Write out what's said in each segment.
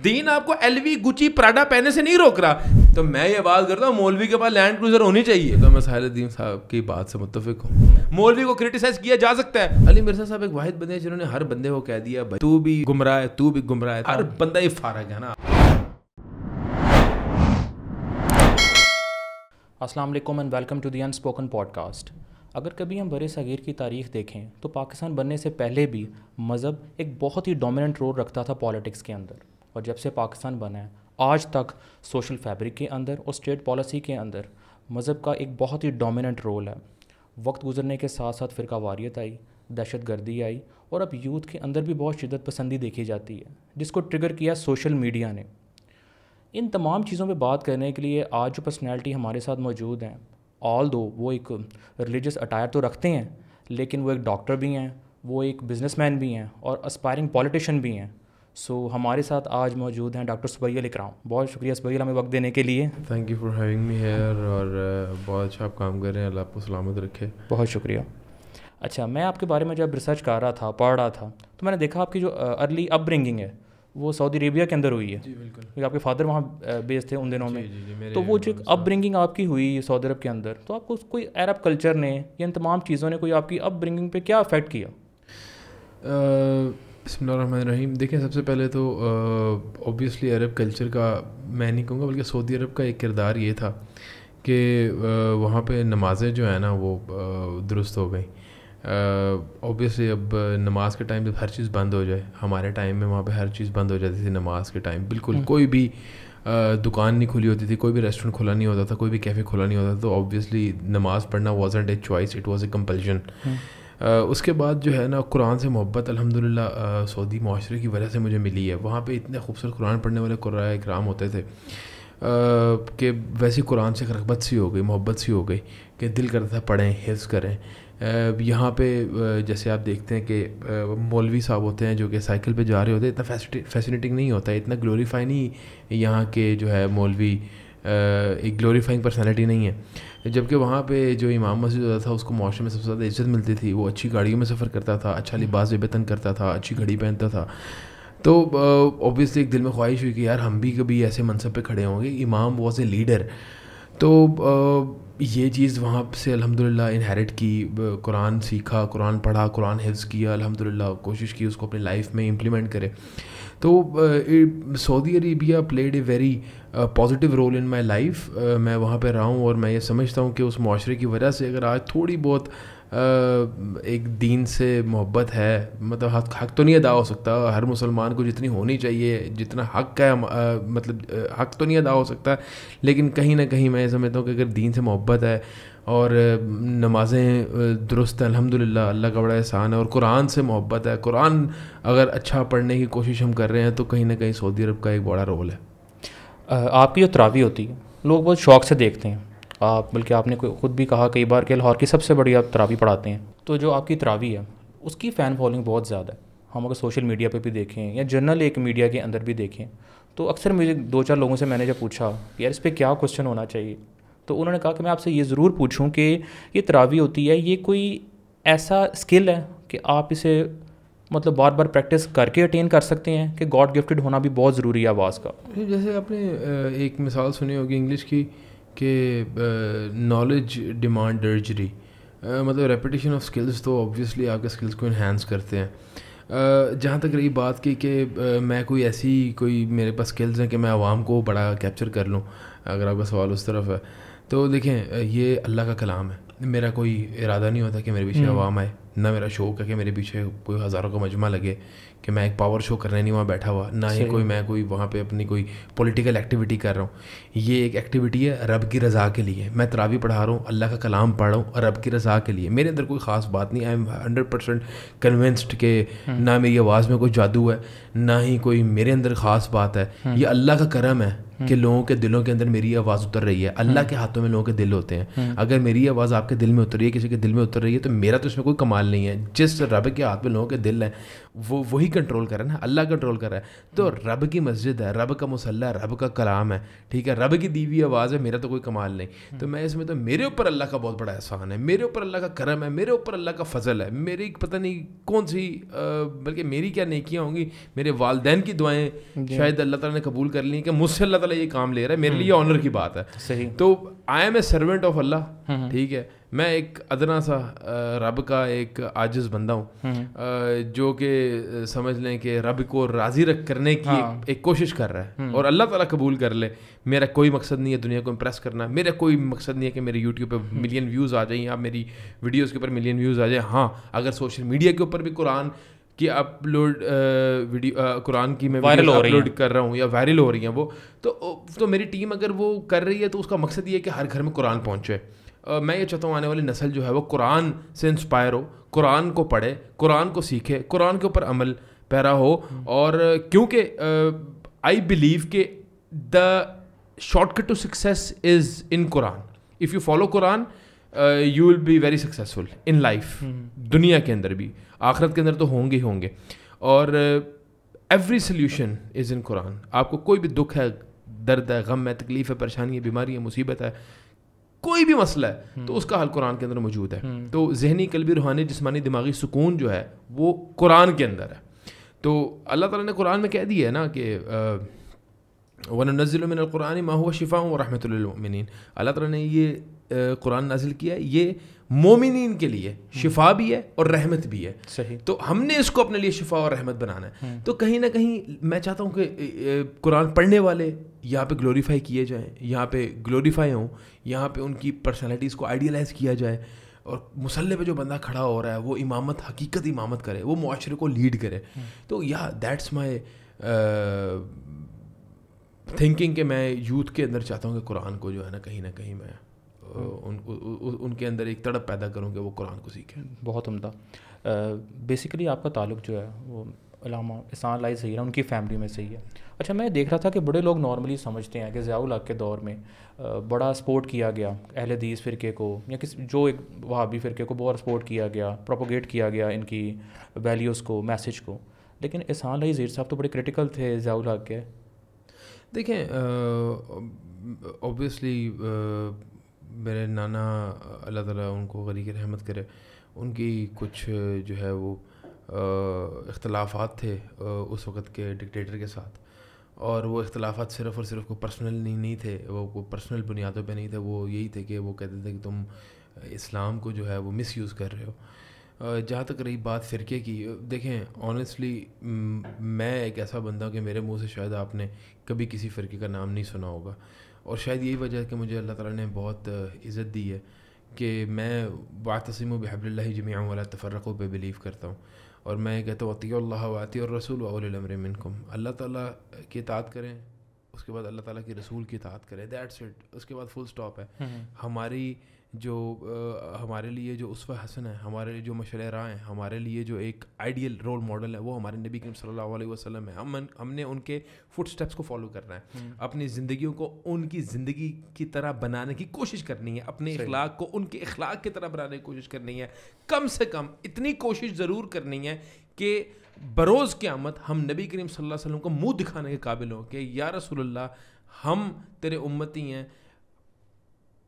दीन आपको LV Gucci Prada पहने से नहीं रोक रहा तो मैं ये बात करता हूँ मौलवी के पास लैंड क्रूजर होनी चाहिए तो मैं दीन साहब की बात से मुतफिक हूँ मौलवी को क्रिटिसाइज किया जा सकता है अली मिर्जा साहब एक वाहिद बंदे जिन्होंने हर बंदे को कह दिया भाई तू भी गुमराह है तू भी गुमराह है हर बंदा ही फारग है ना अस्सलाम and welcome to the unspoken podcast अगर कभी हम बर सग़ीर की तारीख देखें तो पाकिस्तान बनने से पहले भी मज़हब एक बहुत ही डोमिनेंट रोल रखता था पॉलिटिक्स के अंदर और जब से पाकिस्तान बना है आज तक सोशल फैब्रिक के अंदर और स्टेट पॉलिसी के अंदर मज़हब का एक बहुत ही डोमिनेंट रोल है वक्त गुजरने के साथ साथ फ़िरका वारियत आई दहशत गर्दी आई और अब यूथ के अंदर भी बहुत शिदत पसंदी देखी जाती है जिसको ट्रिगर किया सोशल मीडिया ने इन तमाम चीज़ों पर बात करने के लिए आज जो पर्सनैलिटी हमारे साथ मौजूद हैं ऑल दो वो एक रिलीजियस अटायर तो रखते हैं लेकिन वो एक डॉक्टर भी हैं वो एक बिजनेसमैन भी हैं और अस्पायरिंग पॉलिटिशन भी हैं सो so, हमारे साथ आज मौजूद हैं डॉक्टर सुबैल इकराम बहुत शुक्रिया सुबैल हमें वक्त देने के लिए thank you for having me here और बहुत अच्छा आप काम कर रहे हैं अल्लाह आपको सलामत रखे बहुत शुक्रिया अच्छा मैं आपके बारे में जब रिसर्च कर रहा था पढ़ रहा था तो मैंने देखा आपकी जो अर्ली अपब्रिंगिंग है वो सऊदी अरेबिया के अंदर हुई है जी बिल्कुल क्योंकि आपके फादर वहाँ बेस थे उन दिनों जी, में जी, जी, तो वो जो अपब्रिंगिंग आपकी हुई सऊदी अरब के अंदर तो आपको कोई अरब कल्चर ने या इन तमाम चीज़ों ने कोई आपकी अपब्रिंगिंग पे क्या अफेक्ट किया बसमीम देखें सबसे पहले तो ओबियसली अरब कल्चर का मैं नहीं कहूँगा बल्कि सऊदी अरब का एक किरदार ये था कि वहाँ पे नमाज़ें जो है ना वो दुरुस्त हो गई ओबियसली अब नमाज़ के टाइम जब हर चीज़ बंद हो जाए हमारे टाइम में वहाँ पे हर चीज़ बंद हो जाती थी नमाज़ के टाइम बिल्कुल हम्म। कोई भी दुकान नहीं खुली होती थी कोई भी रेस्टोरेंट खुला नहीं होता था कोई भी कैफ़े खुला नहीं होता था तो ऑब्वियसली नमाज़ पढ़ना was and a choice it was a compulsion उसके बाद जो है ना कुरान से मोहब्बत अलहमदिल्ला सऊदी माशरे की वजह से मुझे मिली है वहाँ पर इतने खूबसूरत कुरान पढ़ने वाले कुर्रा इकराम होते थे कि वैसी कुरान से रगबत सी हो गई मोहब्बत सी हो गई कि दिल करता था पढ़ें हिफ़ करें यहाँ पे जैसे आप देखते हैं कि मौलवी साहब होते हैं जो कि साइकिल पे जा रहे होते हैं इतना फैसिनेटिंग नहीं होता है इतना ग्लोरीफाई नहीं यहाँ के जो है मौलवी एक ग्लोरीफाइंग पर्सनैलिटी नहीं है जबकि वहाँ पे जो इमाम मस्जिद होता था उसको मुआरे में सबसे ज़्यादा इज्जत मिलती थी वो अच्छी गाड़ियों में सफ़र करता था अच्छा हम्म। लिबास वेतन करता था अच्छी घड़ी पहनता था तो ऑब्वियसली एक दिल में ख्वाहिश हुई कि यार हम भी कभी ऐसे मनसब पे खड़े होंगे इमाम वॉज ए लीडर तो ये चीज़ वहाँ से अलहमदिल्ला इनहेरिट की कुरान सीखा कुरान पढ़ा कुरान हिफ्ज़ किया अलहमदिल्ला कोशिश की उसको अपनी लाइफ में इम्प्लीमेंट करे तो Saudi Arabia played a very positive role in my life मैं वहाँ पर रहा हूँ और मैं ये समझता हूँ कि उस माशरे की वजह से अगर आज थोड़ी बहुत एक दीन से मोहब्बत है मतलब हक हक तो नहीं अदा हो सकता हर मुसलमान को जितनी होनी चाहिए जितना हक है मतलब हक तो नहीं अदा हो सकता लेकिन कहीं ना कहीं मैं समझता हूँ कि अगर दीन से मोहब्बत है और नमाज़ें दुरुस्त हैं अल्हम्दुलिल्लाह अल्लाह का बड़ा एहसान है और कुरान से मोहब्बत है कुरान अगर अच्छा पढ़ने की कोशिश हम कर रहे हैं तो कहीं ना कहीं सऊदी अरब का एक बड़ा रोल है आपकी जो तरावी होती है लोग बहुत शौक से देखते हैं आप बल्कि आपने खुद भी कहा कई बार कि लाहौर की सबसे बड़ी आप तरावी पढ़ाते हैं तो जो आपकी तरावी है उसकी फ़ैन फॉलोइंग बहुत ज़्यादा है हम अगर सोशल मीडिया पे भी देखें या जनरल एक मीडिया के अंदर भी देखें तो अक्सर मुझे दो चार लोगों से मैंने जब पूछा कि यार इस पर क्या क्वेश्चन होना चाहिए तो उन्होंने कहा कि मैं आपसे ये ज़रूर पूछूं कि ये तरावी होती है ये कोई ऐसा स्किल है कि आप इसे मतलब बार बार प्रैक्टिस करके अटेन कर सकते हैं कि गॉड गिफ्टेड होना भी बहुत ज़रूरी है आवाज़ का जैसे आपने एक मिसाल सुनी होगी इंग्लिश की कि नॉलेज डिमांड डर्जरी मतलब रेपटेशन ऑफ स्किल्स तो ऑब्वियसली आपके स्किल्स को इन्हेंस करते हैं जहाँ तक रही बात की कि मैं कोई ऐसी कोई मेरे पास स्किल्स हैं कि मैं आवाम को बड़ा कैप्चर कर लूँ अगर आपका सवाल उस तरफ है तो देखें ये अल्लाह का कलाम है मेरा कोई इरादा नहीं होता कि मेरे पीछे हम्म। आवाम आए ना मेरा शौक है कि मेरे पीछे कोई हज़ारों का मजमा लगे कि मैं एक पावर शो करने नहीं वहाँ बैठा हुआ ना ही कोई मैं कोई वहाँ पे अपनी कोई पॉलिटिकल एक्टिविटी कर रहा हूँ ये एक एक्टिविटी है रब की रज़ा के लिए मैं तरावी पढ़ा रहा हूँ अल्लाह का कलाम पढ़ रहा हूँ रब की रज़ा के लिए मेरे अंदर कोई ख़ास बात नहीं I am hundred percent convinced के ना मेरी आवाज़ में कोई जादू है ना ही कोई मेरे अंदर ख़ास बात है हम्म। ये अल्लाह का करम है कि हम्म। लोगों के दिलों के अंदर मेरी आवाज़ उतर रही है हम्म। अल्लाह के हाथों में लोगों के दिल होते हैं हम्म। अगर मेरी आवाज़ आपके दिल में उतर रही है किसी के दिल में उतर रही है तो मेरा तो इसमें कोई कमाल नहीं है जिस रब के हाथ में लोगों के दिल हैं वो वही कंट्रोल कर ना अल्लाह कंट्रोल कर रहा है तो रब की मस्जिद है रब का है रब का कलाम है ठीक है रब की दीवी आवाज़ है मेरा तो कोई कमाल नहीं तो मैं इसमें तो मेरे ऊपर अल्लाह का बहुत बड़ा एहसान है मेरे ऊपर अल्लाह का करम है मेरे ऊपर अल्लाह का फजल है मेरी पता नहीं कौन सी बल्कि मेरी क्या नेकियाँ होंगी मेरे वालदेन की दुआएँ शायद अल्लाह तला ने कबूल कर ली कि मुझसे अल्लाह त वाला ये काम ले रहा है मेरे लिए ऑनर हम्म। की बात है सही तो I am a servant of Allah ठीक है मैं एक अदना सा रब का एक आजिज बंदा हूँ हम्म। जो कि समझ लें कि रब को राज़ी रख करने की हाँ। एक, कोशिश कर रहा है हम्म। और अल्लाह ताला कबूल कर ले मेरा कोई मकसद नहीं है दुनिया को इम्प्रेस करना मेरा कोई मकसद नहीं है कि मेरे यूट्यूब पे मिलियन व्यूज़ आ जाए या मेरी वीडियोस के ऊपर मिलियन व्यूज़ आ जाए हाँ अगर सोशल मीडिया के ऊपर भी कुरान कि अपलोड वीडियो कुरान की मैं वायरल अपलोड कर रहा हूँ या वायरल हो रही हैं वो तो तो मेरी टीम अगर वो कर रही है तो उसका मकसद ये है कि हर घर में कुरान पहुँचे uh, मैं ये चाहता हूँ आने वाली नस्ल जो है वो कुरान से इंस्पायर हो कुरान को पढ़े कुरान को सीखे कुरान के ऊपर अमल पैरा हो और क्योंकि आई बिलीव के the shortcut to success is in Quran if you follow Quran you will be very successful in life दुनिया के अंदर भी आखरत के अंदर तो होंगे ही होंगे और every solution is in Quran आपको कोई भी दुख है दर्द है गम है तकलीफ है परेशानी है बीमारी है मुसीबत है कोई भी मसला है हम्म। तो उसका हल कुरान के अंदर मौजूद है हम्म। तो जहनी कलबी रूहानी जिसमानी दिमागी सुकून जो है वो कुरान के अंदर है तो अल्लाह ताला ने कुरान में कह दिया है ना कि वन नज़िल मिन कुरान व शिफ़ा रहमतमिन अल्लाह ताला ने ये कुरान uh, नाजिल किया ये मोमिन के लिए शिफा भी है और रहमत भी है सही तो हमने इसको अपने लिए शिफा और रहमत बनाना है हम्म। तो कहीं ना कहीं मैं चाहता हूँ कि कुरान पढ़ने वाले यहाँ पे ग्लोरीफाई किए जाएँ यहाँ पे ग्लोरीफाई हों यहाँ पे उनकी पर्सनैलिटीज़ को आइडियलाइज़ किया जाए और मुसल्ले पे जो बंदा खड़ा हो रहा है वो इमामत हकीकत इमामत करे वो माशरे को लीड करे हम्म। तो या दैट्स माई थिंकिंग के मैं यूथ के अंदर चाहता हूँ कि कुरान को जो है ना कहीं ना कहीं मैं हम्म। उन, उ, उ, उनके अंदर एक तड़प पैदा करूँ कि वो कुरान को सीखें बहुत उमदा बेसिकली आपका ताल्लुक जो है वो अलामा इसान लाई सही है उनकी फैमिली में सही है अच्छा मैं देख रहा था कि बड़े लोग नॉर्मली समझते हैं कि ज़ियाउल हक के दौर में बड़ा सपोर्ट किया गया अहल हदीस फ़िरके को या किस जो एक वहाबी फ़िरके को बहुत सपोर्ट किया गया प्रोपोगेट किया गया इनकी वैल्यूज़ को मैसेज को लेकिन इसान लाई ज़ीर साहब तो बड़े क्रिटिकल थे ज़ियाउल हक के देखें ऑब्वियसली मेरे नाना अल्लाह ताला उनको गरी की रहमत करे उनकी कुछ जो है वो इख्तलाफात थे उस वक़्त के डिक्टेटर के साथ और वो इख्तलाफात सिर्फ़ और सिर्फ को पर्सनल नहीं नहीं थे वो को पर्सनल बुनियादों पे नहीं थे वो यही थे कि वो कहते थे कि तुम इस्लाम को जो है वो मिस यूज़ कर रहे हो जहाँ तक रही बात फ़िरके की देखें ऑनेस्टली मैं एक ऐसा बंदा कि मेरे मुंह से शायद आपने कभी किसी फ़िरके का नाम नहीं सुना होगा और शायद यही वजह है कि मुझे अल्लाह ताला ने बहुत इज़्ज़त दी है कि मैं वातसम बहबल्ला जमिया वाला तफरक़ों पे बिलीव करता हूँ और मैं कहता हूँ अती वाती और रसूल वालमर मिनकुम अल्लाह ताला की तात करें उसके बाद अल्लाह ताला के रसूल की इतात करें दैट्स इट उसके बाद फुल स्टॉप है हम्म, हम्म। हमारी जो आ, हमारे लिए जो उसवा हसन है हमारे लिए जो मशर राय हैं हमारे लिए जो एक आइडियल रोल मॉडल है वो हमारे नबी करीम सल्लल्लाहु अलैहि वसल्लम है हम हमने उनके फुट स्टेप्स को फॉलो करना है हम्म। अपनी ज़िंदगी को उनकी ज़िंदगी की तरह बनाने की कोशिश करनी है अपने इखलाक को उनके अखलाक की तरह बनाने की कोशिश करनी है कम से कम इतनी कोशिश ज़रूर करनी है कि बरोज़ क़्यामत हम नबी करीम सल्लल्लाहु अलैहि वसल्लम को मुंह दिखाने के काबिल हों कि या रसूलुल्लाह हम तेरे उम्मती हैं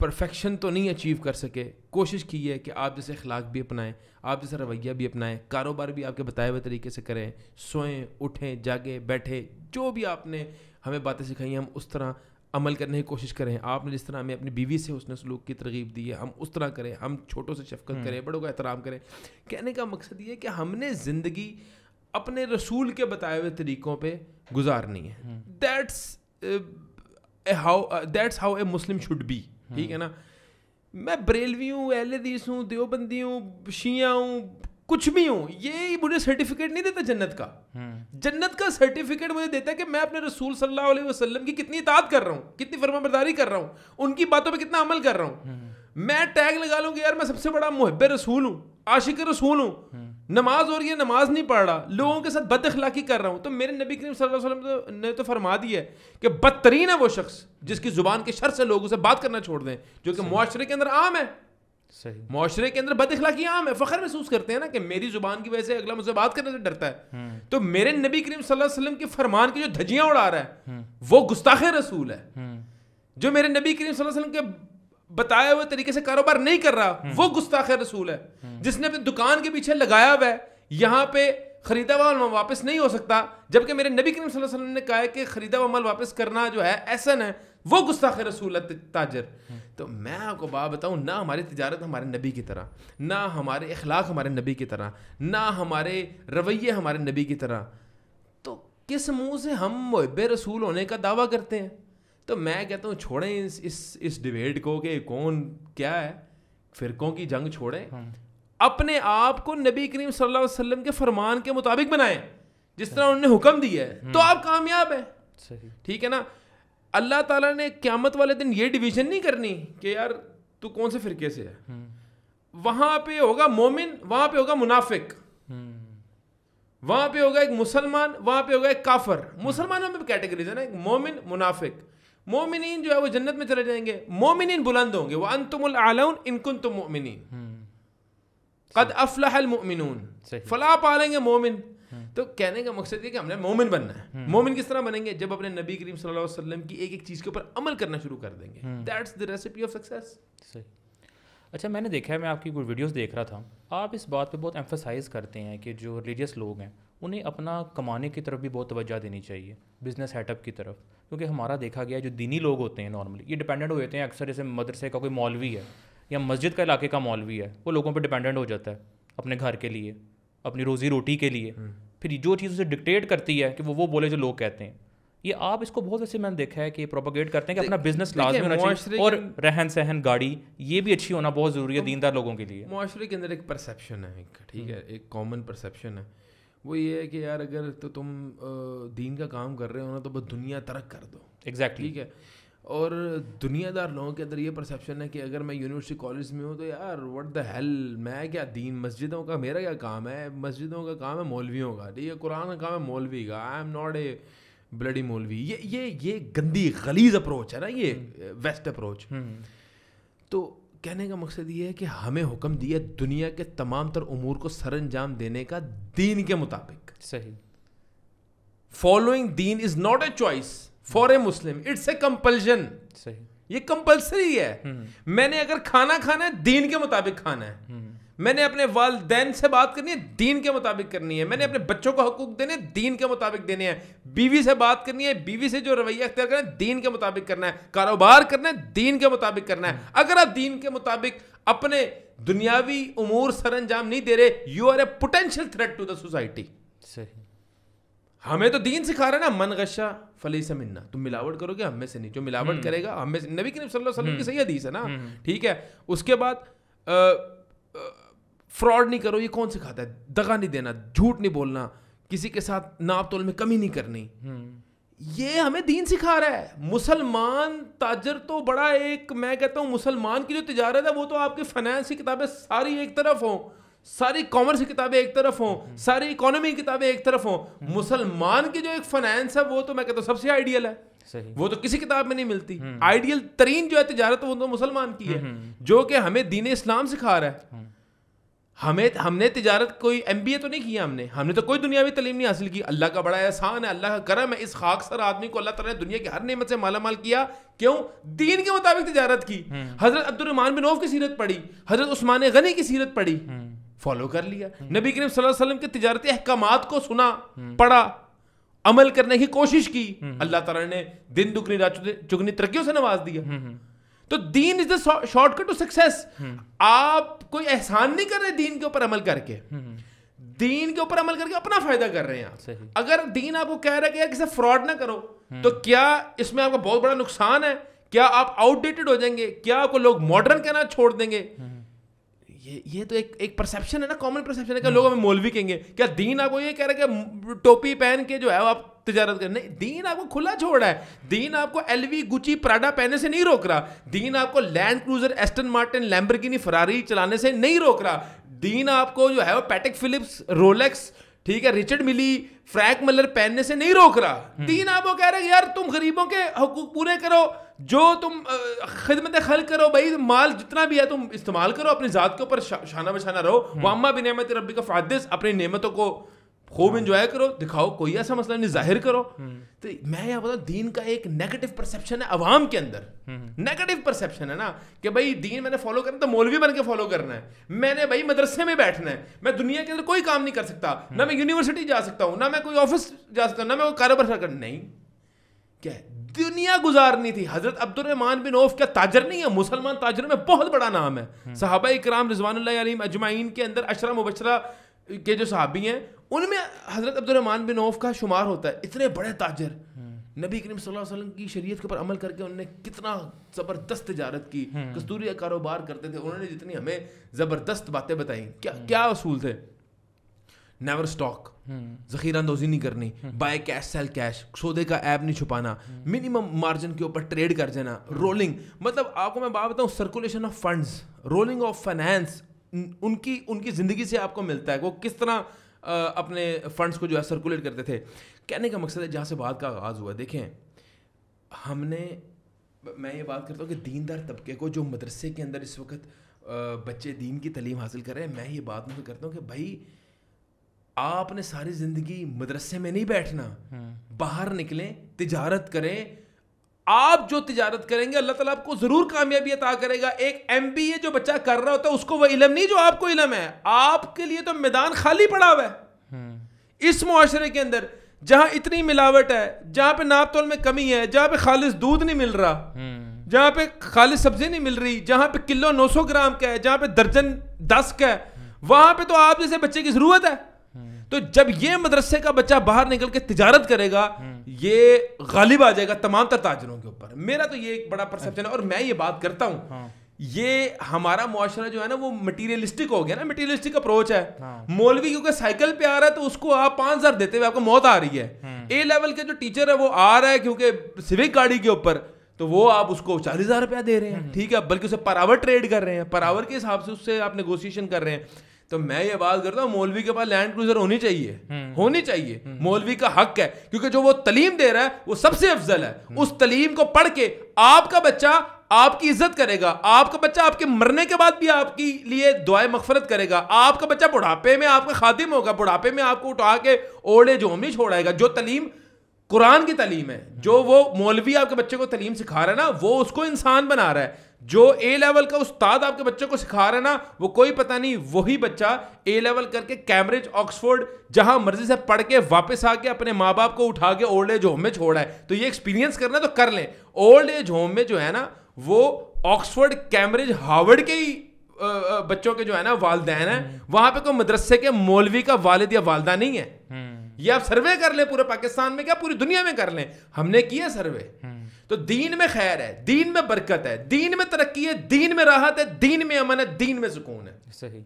परफेक्शन तो नहीं अचीव कर सके कोशिश की है कि आप जैसे अखलाक भी अपनाएं आप जैसा रवैया भी अपनाएं कारोबार भी आपके बताए हुए तरीके से करें सोएं उठें जागें बैठें जो भी आपने हमें बातें सिखाई हैं हम उस तरह अमल करने की कोशिश करें आपने जिस तरह हमें अपनी बीवी से उसने सलूक की तरगीब दी है हम उस तरह करें हम छोटों से शफकत हम्म। करें बड़ों का एहतराम करें कहने का मकसद ये है कि हमने ज़िंदगी अपने रसूल के बताए हुए तरीक़ों पे गुजारनी है that's how that's how a Muslim should be ठीक है ना मैं बरेलवी हूँ एदीस हूँ देवबंदी हूँ शिया हूँ कुछ भी हूँ ये मुझे सर्टिफिकेट नहीं देता जन्नत का हम्म। जन्नत का सर्टिफिकेट मुझे देता है कि मैं अपने रसूल सल्लल्लाहु अलैहि वसल्लम की कितनी इताद कर रहा हूँ कितनी फर्माबरदारी कर रहा हूँ उनकी बातों पर कितना अमल कर रहा हूँ हम्म। मैं टैग लगा लूँ कि यार मैं सबसे बड़ा मुहब रसूल हूँ आशिक रसूल हूँ हम्म। नमाज और ये नमाज नहीं पढ़ रहा लोगों के साथ बद अखलाकी कर रहा हूँ तो मेरे नबी करीम सल्लल्लाहु अलैहि वसल्लम तो ने तो फरमा दिया है कि बदतरीन है वो शख्स जिसकी ज़ुबान के शर से लोग उसे बात करना छोड़ दें जो कि मुआरे के अंदर आम है माशरे के अंदर बद अखलाकी आम है फ़ख्र महसूस करते हैं ना कि मेरी ज़ुबान की वजह से अगला मुझसे बात करने से डरता है हम्म। तो मेरे नबी करीम वसल्लम के फरमान की जो धजियाँ उड़ा रहा है हम्म। वो गुस्ताखे रसूल है हम्म। जो मेरे नबी करीम वसल्लम के बताए हुए तरीके से कारोबार नहीं कर रहा हम्म। वो गुस्ताख रसूल है हम्म। जिसने अपनी दुकान के पीछे लगाया हुआ है यहाँ पे खरीदा हुआ अमल वापस नहीं हो सकता जबकि मेरे नबी करीम वसल्लम ने कहा है कि खरीदा हुआ अमल वापस करना जो है ऐसा है वो गुस्ताख रसूल है ताजर हम्म। तो मैं आपको बात बताऊँ ना हमारी तजारत हमारे नबी की तरह ना हमारे अखलाक हमारे नबी की तरह ना हमारे रवैये हमारे नबी की तरह तो किस मुँह से हम मुहब रसूल होने का दावा करते हैं तो मैं कहता हूँ छोड़ें इस इस इस डिबेट को कि कौन क्या है फिरकों की जंग छोड़ें हाँ। अपने आप को नबी करीम सल्लल्लाहु अलैहि वसल्लम के फरमान के मुताबिक बनाएं जिस तरह उन्होंने हुक्म दिया है तो हाँ। आप कामयाब हैं ठीक है ना अल्लाह ताला ने क्यामत वाले दिन ये डिवीजन नहीं करनी कि यार तू कौन से फिरके से है हाँ। वहाँ पे होगा मोमिन वहाँ पे होगा मुनाफिक वहाँ पे होगा एक मुसलमान वहाँ पे होगा एक काफर मुसलमानों में कैटेगरीज है ना एक मोमिन मुनाफिक मोमिन जो है वो जन्नत में चले जाएंगे मोमिन बुलंद होंगे वह अनतुमल इनकुन तुम मोमिन कद अफलाहल फलाह पालेंगे मोमिन तो कहने का मकसद ये कि हमने मोमिन बनना है हम्म। मोमिन किस तरह बनेंगे जब अपने नबी करीम सल्लल्लाहु अलैहि वसल्लम की एक एक चीज़ के ऊपर अमल करना शुरू कर देंगे that's the recipe of success अच्छा मैंने देखा है मैं आपकी कुछ वीडियोस देख रहा था आप इस बात पे बहुत एम्फोसाइज़ करते हैं कि जो रिलीजियस लोग हैं उन्हें अपना कमाने की तरफ भी बहुत तोज्जा देनी चाहिए बिज़नेस सेटअप की तरफ क्योंकि हमारा देखा गया जो दीनी लोग होते हैं नॉर्मली ये डिपेंडेंट हो जाते हैं अक्सर जैसे मदरसे का कोई मौलवी है या मस्जिद का इलाके का मौलवी है वो लोगों पर डिपेंडेंट हो जाता है अपने घर के लिए अपनी रोज़ी रोटी के लिए हम्म। फिर जो चीज़ उसे डिक्टेट करती है कि वो वो बोले जो लोग कहते हैं ये आप इसको बहुत ऐसे मैंने देखा है कि प्रोपोगेट करते हैं कि अपना बिजनेस लाजमी होना चाहिए और रहन सहन गाड़ी ये भी अच्छी होना बहुत ज़रूरी है तो दीनदार लोगों के लिए माशरे के अंदर एक परसेप्शन है एक ठीक है हम्म। एक कॉमन परसेप्शन है वो ये है कि यार अगर तो तुम दीन का काम कर रहे हो ना तो बस दुनिया तरक कर दो एग्जैक्टली exactly. ठीक है और दुनियादार लोगों के अंदर ये परसेप्शन है कि अगर मैं यूनिवर्सिटी कॉलेज में हूँ तो यार व्हाट द हेल मैं क्या दीन मस्जिदों का मेरा क्या काम है मस्जिदों का काम है मौलवियों का ठीक है कुरान का काम है मौलवी का I am not a bloody maulvi ये ये ये गंदी गलीज अप्रोच है ना ये वेस्ट हम्म। अप्रोच हम्म। तो कहने का मकसद ये है कि हमें हुक्म दिया दुनिया के तमाम तर उमूर को सर अंजाम देने का दीन के मुताबिक सही following deen is not a choice for a Muslim it's a compulsion सही ये कंपल्सरी है हम्म। मैंने अगर खाना खाना है दीन के मुताबिक खाना है हम्म। मैंने अपने वालदेन से बात करनी है दीन के मुताबिक करनी है मैंने अपने बच्चों को हकूक देने दीन के मुताबिक देने हैं बीवी से बात करनी है बीवी से जो रवैया अख्तियार करना है दीन के मुताबिक करना है कारोबार करना है दीन के मुताबिक करना है अगर आप दीन के मुताबिक अपने दुनियावी उमूर सर अंजाम नहीं दे रहे you are a potential threat to the society सही हमें तो दीन सिखा रहे ना मन गशा फली से मिलना तुम मिलावट करोगे हमें से नहीं जो मिलावट हम्म। करेगा हमें से नबी करीम सल्लल्लाहु अलैहि वसल्लम की सही हदीस है ना हम्म। ठीक है उसके बाद फ्रॉड नहीं करो ये कौन सिखाता है दगा नहीं देना झूठ नहीं बोलना किसी के साथ नाप तोल में कमी नहीं करनी हम्म। ये हमें दीन सिखा रहा है मुसलमान ताजर तो बड़ा एक मैं कहता हूँ मुसलमान की जो तजारत है वो तो आपकी फाइनेंस की किताबें सारी एक तरफ हों सारी कॉमर्स की किताबें एक तरफ हों हम्म। सारी इकोनॉमी की किताबें एक तरफ हों हम्म। मुसलमान की जो एक फाइनेंस है वो तो मैं कहता हूँ सबसे आइडियल है सही। वो तो किसी किताब में नहीं मिलती आइडियल तरीन जो है तजारत वो तो मुसलमान की है जो कि हमें दीन इस्लाम सिखा रहा है हमें हमने तिजारत कोई एम बी ए तो नहीं किया हमने हमने तो कोई दुनियावी तलीम नहीं हासिल की अल्लाह का बड़ा एहसान है अल्लाह का करम है इस खाक सर आदमी को अल्लाह तला ने दुनिया की हर नियमत से माला माल किया क्यों दीन के मुताबिक तिजारत की हम्म। हजरत अब्दुलरमान बिन ओफ की सीरत पढ़ी हजरत उस्मान गनी की सीरत पढ़ी हम्म। फॉलो कर लिया हम्म। नबी करीम वसल्लम के तजारती अहकाम को सुना पढ़ा अमल करने की कोशिश की अल्लाह तला ने दिन दुगनी चुगनी तरक्कियों से नवाज दिया तो deen is the shortcut to success आप कोई एहसान नहीं कर रहे दीन के ऊपर अमल करके दीन के ऊपर अमल करके अपना फायदा कर रहे हैं आप अगर दीन आपको कह रहा है कि किसी फ्रॉड ना करो तो क्या इसमें आपका बहुत बड़ा नुकसान है क्या आप आउटडेटेड हो जाएंगे क्या आपको लोग मॉडर्न कहना छोड़ देंगे ये ये तो एक एक परसेप्शन है ना कॉमन परसेप्शन है कि लोग हमें मौलवी कहेंगे क्या दीन आपको ये कह रहे कि टोपी पहन के जो है वो आप तजारत कर नहीं दीन आपको खुला छोड़ रहा है दीन आपको एलवी गुची प्राडा पहनने से नहीं रोक रहा दीन आपको Land Cruiser Aston Martin Lamborghini Ferrari चलाने से नहीं रोक रहा दीन आपको जो है वो पैटिक फिलिप्स रोलेक्स ठीक है रिचर्ड मिली फ्रैक मलर पहनने से नहीं रोक रहा हम्म। दीन आपको कह रहे यार तुम गरीबों के हकूक पूरे करो जो तुम खिदमत खल करो भाई माल जितना भी है तुम इस्तेमाल करो अपनी ज़ात के ऊपर शाना बशाना रहो हम्म। वामा भी नियमत रबी का फादिस अपनी नियमतों को खूब इंजॉय हाँ। करो दिखाओ कोई ऐसा मसला नहीं जाहिर करो हम्म। तो मैं यह बताऊँ दीन का एक नेगेटिव परसेप्शन है अवाम के अंदर नेगेटिव हम्म। परसेप्शन है ना कि भाई दीन मैंने फॉलो करना तो मौलवी बन के फॉलो करना है मैंने भाई मदरसे में बैठना है मैं दुनिया के अंदर कोई काम नहीं कर सकता ना मैं यूनिवर्सिटी जा सकता हूँ ना मैं कोई ऑफिस जा सकता हूँ ना मैं कोई कारोबार कर नहीं क्या है दुनिया गुजारनी थी हजरत अब्दुलरहमान बिन औफ का ताजर नहीं है मुसलमान ताजर में बहुत बड़ा नाम है हम्म। सहाबा इकराम रिजवान अजमाइन के अंदर अशरा मुबशरा के जो सहाबी हैं उनमें हजरत अब्दुलरहमान बिन औफ का शुमार होता है इतने बड़े ताजर हम्म। नबी करीम वसल्लम की शरीयत के ऊपर अमल करके उन्होंने कितना ज़बरदस्त तजारत की हम्म। कस्तूरी कारोबार करते थे उन्होंने जितनी हमें ज़बरदस्त बातें बताई क्या क्या असूल थे नेवर स्टॉक जखीरा अंदोजी नहीं करनी बाय कैश सेल कैश सौदे का ऐप नहीं छुपाना मिनिमम मार्जिन के ऊपर ट्रेड कर जाना रोलिंग मतलब आपको मैं बात बताऊँ circulation of funds rolling of finance उनकी उनकी ज़िंदगी से आपको मिलता है वो किस तरह अपने फंड्स को जो है सर्कुलेट करते थे कहने का मकसद है जहाँ से बात का आगाज़ हुआ देखें हमने मैं ये बात करता हूँ कि दीनदार तबके को जो मदरसे के अंदर इस वक्त बच्चे दीन की तलीम हासिल कर रहे हैं मैं ये बात नहीं करता हूँ कि भाई आपने सारी जिंदगी मदरसे में नहीं बैठना बाहर निकलें तिजारत करें आप जो तिजारत करेंगे अल्लाह ताला आपको ज़रूर कामयाबी अता करेगा एक एम बी ए जो बच्चा कर रहा होता है उसको वह इलम नहीं जो आपको इलम है आपके लिए तो मैदान खाली पड़ा हुआ है इस माशरे के अंदर जहां इतनी मिलावट है जहां पे तोल में कमी है जहां पे खालिश दूध नहीं मिल रहा जहां पे खालिश सब्जी नहीं मिल रही जहां पे किलो 900 ग्राम का है जहां पे दर्जन दस का है वहां पे तो आप जैसे बच्चे की ज़रूरत है तो जब ये मदरसे का बच्चा बाहर निकल के तिजारत करेगा हम्म। ये गालिब आ जाएगा तमाम तर ताजरों के ऊपर मेरा तो ये एक बड़ा परसेप्शन है और मैं ये बात करता हूँ हाँ। ये हमारा मुआशरा जो है ना वो मटीरियलिस्टिक हो गया ना मटीरियलिस्टिक अप्रोच है हाँ। मौलवी क्योंकि साइकिल पे आ रहा है तो उसको आप पांच हजार देते हुए आपको मौत आ रही है ए हम्म। लेवल के जो टीचर है वो आ रहा है क्योंकि सिविक गाड़ी के ऊपर तो वो आप उसको चालीस हजार रुपया दे रहे हैं हम्म। ठीक है बल्कि उसे पर आवर ट्रेड कर रहे हैं पर आवर के हिसाब से उससे आप नेगोशिएशन कर रहे हैं तो मैं ये बात करता हूँ मौलवी के पास लैंड क्रूजर होनी चाहिए हम्म, हम्म, होनी चाहिए हम्म, मौलवी का हक है क्योंकि जो वो तलीम दे रहा है वो सबसे अफजल है उस तलीम को पढ़ के आपका बच्चा आपकी इज्जत करेगा आपका बच्चा आपके मरने के बाद भी आपके लिए दुआए मफफरत करेगा आपका बच्चा बुढ़ापे में आपका खादिम होगा बुढ़ापे में आपको उठा के ओढ़े जो हमी छोड़ाएगा जो तलीम कुरान की तलीम है जो वो मौलवी आपके बच्चे को तलीम सिखा रहा है ना वो उसको इंसान बना रहा है जो ए लेवल का उस्ताद आपके बच्चों को सिखा रहा है ना वो कोई पता नहीं वही बच्चा ए लेवल करके कैम्ब्रिज ऑक्सफोर्ड जहां मर्जी से पढ़ के वापस आके अपने माँ बाप को उठा के ओल्ड एज होम में छोड़ा है तो ये एक्सपीरियंस करना तो कर लें ओल्ड एज होम में जो है ना वो ऑक्सफोर्ड कैम्ब्रिज हार्वर्ड के ही बच्चों के जो है ना वालदेन है हम्म। वहां पे कोई मदरसे के मौलवी का वालिद या वालदा नहीं है हम्म। ये आप सर्वे कर लें पूरे पाकिस्तान में क्या पूरी दुनिया में कर लें हमने किया सर्वे हम्म। तो दीन में खैर है दीन में बरकत है दीन में तरक्की है दीन में राहत है दीन में अमन है दीन में सुकून है सही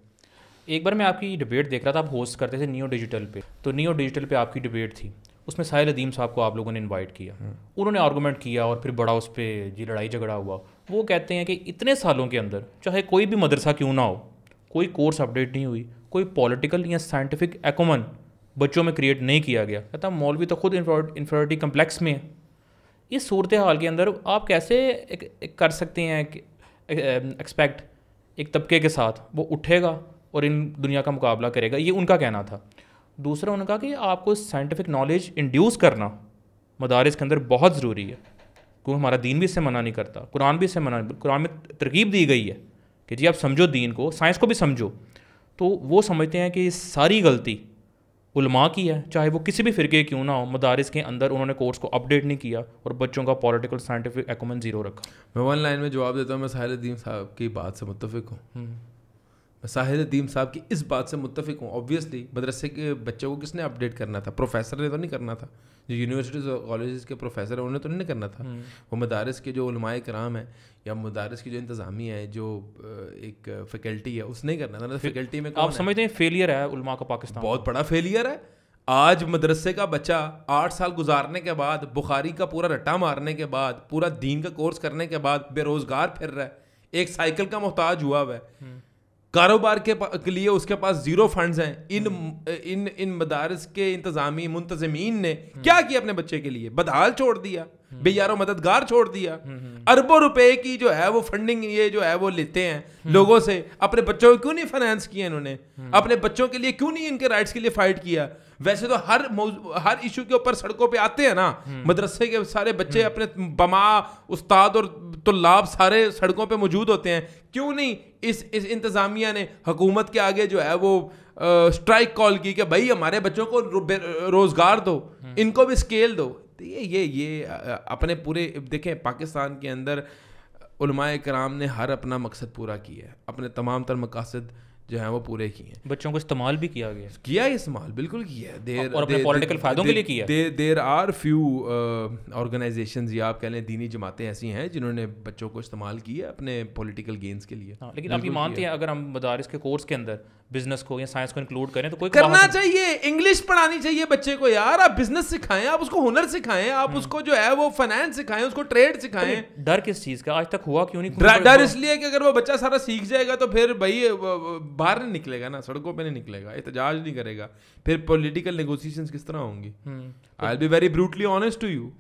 एक बार मैं आपकी डिबेट देख रहा था आप होस्ट करते थे नियो डिजिटल पे तो नियो डिजिटल पे आपकी डिबेट थी उसमें साहिल अदीम साहब को आप लोगों ने इनवाइट किया हम्म। उन्होंने आर्गूमेंट किया और फिर बड़ा उस पर जी लड़ाई झगड़ा हुआ वो कहते हैं कि इतने सालों के अंदर चाहे कोई भी मदरसा क्यों ना हो कोई कोर्स अपडेट नहीं हुई कोई पॉलिटिकल या साइंटिफिक एकोमन बच्चों में क्रिएट नहीं किया गया कहता मौलवी तो खुद इन्फॉर्टी कम्प्लेक्स में है इस सूरत हाल के अंदर आप कैसे एक, एक कर सकते हैं एक्सपेक्ट एक तबके के साथ वो उठेगा और इन दुनिया का मुकाबला करेगा ये उनका कहना था दूसरा उनका कि आपको साइंटिफिक नॉलेज इंड्यूस करना मदारस के अंदर बहुत ज़रूरी है क्योंकि हमारा दीन भी इससे मना नहीं करता कुरान भी इससे मना कुरान में तरकीब दी गई है कि जी आप समझो दीन को साइंस को भी समझो तो वो समझते हैं कि सारी गलती उलमा की है चाहे वो किसी भी फिरके क्यों ना हो मदारस के अंदर उन्होंने कोर्स को अपडेट नहीं किया और बच्चों का पॉलिटिकल साइंटिफिक एकोमेंट जीरो रखा मैं वन लाइन में जवाब देता हूँ मैं साहिल अदीम साहब की बात से मुतफिक हूँ हम्म। मैं साहिद दीम साहब की इस बात से मुतफिक हूँ ऑब्वियसली मदरसे के बच्चों को किसने अपडेट करना था प्रोफेसर ने तो नहीं करना था जो यूनिवर्सिटीज़ और कॉलेज के प्रोफेसर हैं उन्हें तो नहीं करना था हम्म। वो मदारस के जो उलमाए कराम हैं या मदारस की जो इंतज़ामिया है जो एक फैकल्टी है उसने करना था मतलब फैकल्टी में आप समझते हैं फेलियर है उलमा का पाकिस्तान बहुत बड़ा फेलियर है आज मदरसे का बच्चा आठ साल गुजारने के बाद बुखारी का पूरा रट्टा मारने के बाद पूरा दीन का कोर्स करने के बाद बेरोज़गार फिर रहा है एक साइकिल का मोहताज हुआ हुआ है हम्म। कारोबार के, के लिए उसके पास जीरो फंड्स हैं इन हम्म। इन इन मदारस के इंतजामी मुंतजमीन ने क्या किया अपने बच्चे के लिए बदहाल छोड़ दिया बेयारो हम्म। मददगार छोड़ दिया हम्म, अरबों रुपए की जो है वो फंडिंग ये जो है वो लेते हैं लोगों से अपने बच्चों को क्यों नहीं फाइनेंस किया इन्होंने अपने बच्चों के लिए क्यों नहीं इनके राइट्स के लिए फाइट किया वैसे तो हर हर इशू के ऊपर सड़कों पे आते हैं ना हम्म। मदरसे के सारे बच्चे हम्म। अपने बमा उस्ताद और तो लाभ सारे सड़कों पे मौजूद होते हैं क्यों नहीं इस इस इंतज़ामिया ने हुकूमत के आगे जो है वो स्ट्राइक कॉल की कि भाई हमारे बच्चों को रोज़गार दो हम्म। इनको भी स्केल दो तो ये ये ये अपने पूरे देखें पाकिस्तान के अंदर कराम ने हर अपना मकसद पूरा किया है अपने तमाम तर मकासद जो है वो पूरे किए बच्चों को इस्तेमाल भी किया गया किया इस्तेमाल बिल्कुल किया देर और अपने पॉलिटिकल फायदों के लिए किया there there are few organisation या आप कह लें दीनी जमातें ऐसी हैं जिन्होंने बच्चों को इस्तेमाल किया अपने पॉलिटिकल गेंस के लिए हाँ, लेकिन आप ये मानते हैं अगर हम मदारस के कोर्स के अंदर बिजनेस को या साइंस को इंक्लूड करें तो कोई करना चाहिए इंग्लिश पढ़ानी चाहिए बच्चे को यार आप बिजनेस सिखाएं आप उसको हुनर सिखाएं आप हम्म। उसको जो है वो फाइनेंस सिखाएं उसको ट्रेड सिखाएं डर किस चीज का आज तक हुआ क्यों नहीं डर इसलिए कि अगर वो बच्चा सारा सीख जाएगा तो फिर भाई बाहर नहीं निकलेगा ना सड़कों पर नहीं निकलेगा एहतजाज नहीं करेगा फिर पोलिटिकल नेगोसिएशन किस तरह होंगी I'll be very brutally honest to you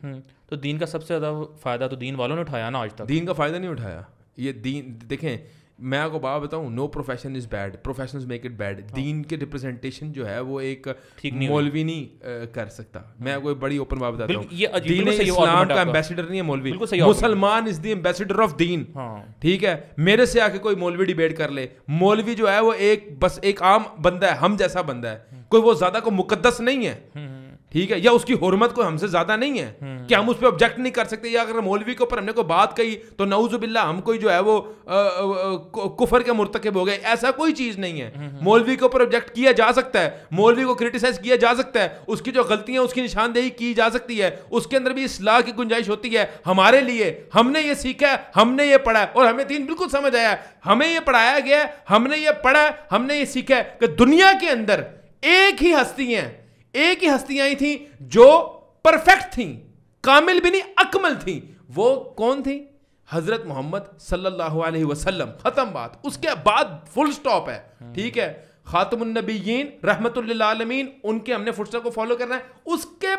तो दीन का सबसे ज्यादा फायदा तो दीन वालों ने उठाया ना आज तक दीन का फायदा नहीं उठाया ये दीन देखें मैं आपको बाबा बताऊँ no profession is bad profession make it bad दीन के रिप्रेजेंटेशन जो है वो एक मौलवी नहीं कर सकता मैं आपको बड़ी ओपन बात बताता हूँ इस्लाम का एम्बेसडर नहीं है मौलवी मुसलमान इज दी एम्बेसडर ऑफ दीन ठीक है मेरे से आके कोई मौलवी डिबेट कर ले मौलवी जो है वो एक बस एक आम बंदा है हम जैसा बंदा है हम्म। कोई वो ज्यादा को मुकदस नहीं है हम्म। ठीक है या उसकी हरमत कोई हमसे ज्यादा नहीं है हम्म। कि हम उस पर ऑब्जेक्ट नहीं कर सकते या अगर मौलवी के ऊपर हमने कोई बात कही तो नवजुबिल्ला हम कोई जो है वो कुफर के मुरतकब हो गए ऐसा कोई चीज नहीं है हम्म, हम्म। मौलवी के ऊपर ऑब्जेक्ट किया जा सकता है मौलवी को क्रिटिसाइज किया जा सकता है उसकी जो गलतियां उसकी निशानदेही की जा सकती है उसके अंदर भी इसलाह की गुंजाइश होती है हमारे लिए हमने ये सीखा है हमने ये पढ़ा है और हमें तीन बिल्कुल समझ आया हमें ये पढ़ाया गया है हमने ये पढ़ा है हमने ये सीखा है कि दुनिया के अंदर एक ही हस्ती है एक ही हस्तियां आई थी जो परफेक्ट थी कामिल भी नहीं अकमल थी वो कौन थी हजरत मोहम्मद सल्लल्लाहु अलैहि वसल्लम खत्म बात उसके बाद फुल स्टॉप है ठीक है रहमत रहमतमीन उनके हमने फुटसा को फॉलो करना है उसके